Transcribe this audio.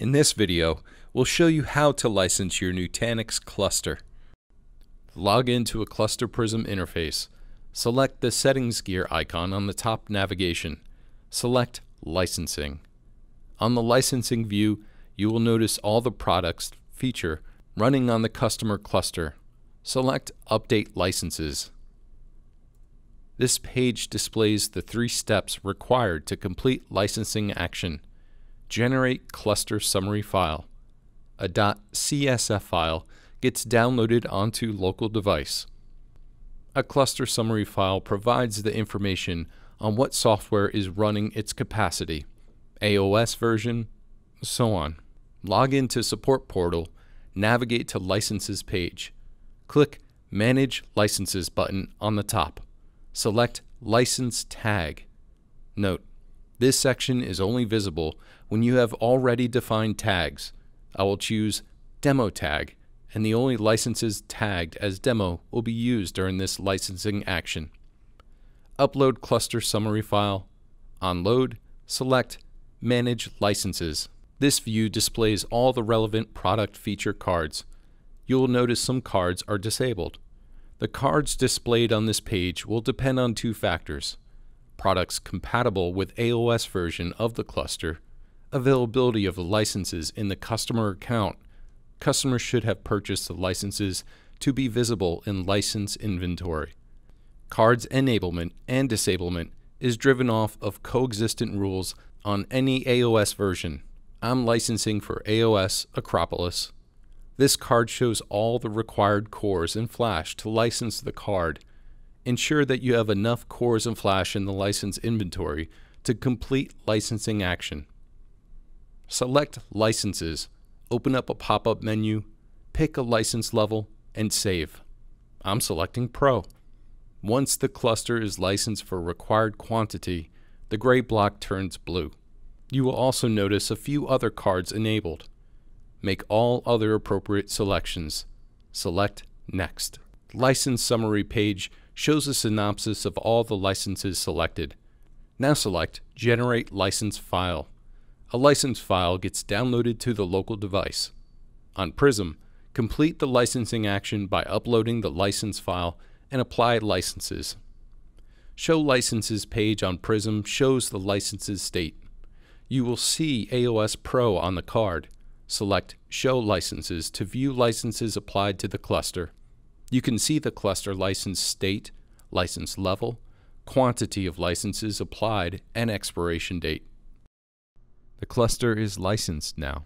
In this video, we'll show you how to license your Nutanix cluster. Log into a Cluster Prism interface. Select the Settings gear icon on the top navigation. Select Licensing. On the Licensing view, you will notice all the products feature running on the customer cluster. Select Update Licenses. This page displays the three steps required to complete licensing action. Generate Cluster Summary File. A .csf file gets downloaded onto local device. A cluster summary file provides the information on what software is running its capacity, AOS version, so on. Log into Support Portal, navigate to Licenses page. Click Manage Licenses button on the top. Select License Tag. Note, this section is only visible when you have already defined tags. I will choose Demo Tag, and the only licenses tagged as demo will be used during this licensing action. Upload Cluster Summary File, Unload, select Manage Licenses. This view displays all the relevant product feature cards. You will notice some cards are disabled. The cards displayed on this page will depend on two factors products compatible with AOS version of the cluster, availability of the licenses in the customer account. Customers should have purchased the licenses to be visible in license inventory. Cards enablement and disablement is driven off of coexistent rules on any AOS version. I'm licensing for AOS Acropolis. This card shows all the required cores in Flash to license the card ensure that you have enough cores and flash in the license inventory to complete licensing action. Select Licenses, open up a pop-up menu, pick a license level, and save. I'm selecting Pro. Once the cluster is licensed for required quantity, the gray block turns blue. You will also notice a few other cards enabled. Make all other appropriate selections. Select Next. License Summary page shows a synopsis of all the licenses selected. Now select Generate License File. A license file gets downloaded to the local device. On Prism, complete the licensing action by uploading the license file and apply licenses. Show Licenses page on Prism shows the licenses state. You will see AOS Pro on the card. Select Show Licenses to view licenses applied to the cluster. You can see the cluster license state, license level, quantity of licenses applied, and expiration date. The cluster is licensed now.